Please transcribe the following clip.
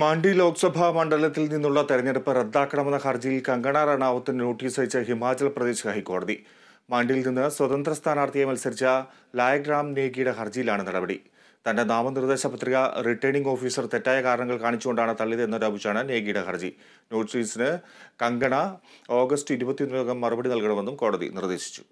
മാണ്ടി ലോക്സഭാ മണ്ഡലത്തിൽ നിന്നുള്ള തെരഞ്ഞെടുപ്പ് റദ്ദാക്കണമെന്ന ഹർജിയിൽ കങ്കണ റണാവത്തിന് നോട്ടീസ് അയച്ച ഹിമാചൽ പ്രദേശ് ഹൈക്കോടതി മാണ്ടിയിൽ നിന്ന് സ്വതന്ത്ര സ്ഥാനാർത്ഥിയെ മത്സരിച്ച ലായഗ്രാം നേഗിയുടെ ഹർജിയിലാണ് നടപടി തന്റെ നാമനിർദ്ദേശ പത്രിക റിട്ടേണിംഗ് ഓഫീസർ തെറ്റായ കാരണങ്ങൾ കാണിച്ചുകൊണ്ടാണ് തള്ളിയത് എന്നൊരാപിച്ചാണ് നേഗിയുടെ ഹർജി നോട്ടീസിന് കങ്കണ ഓഗസ്റ്റ് ഇരുപത്തിയൊന്നിനകം മറുപടി നൽകണമെന്നും കോടതി നിർദ്ദേശിച്ചു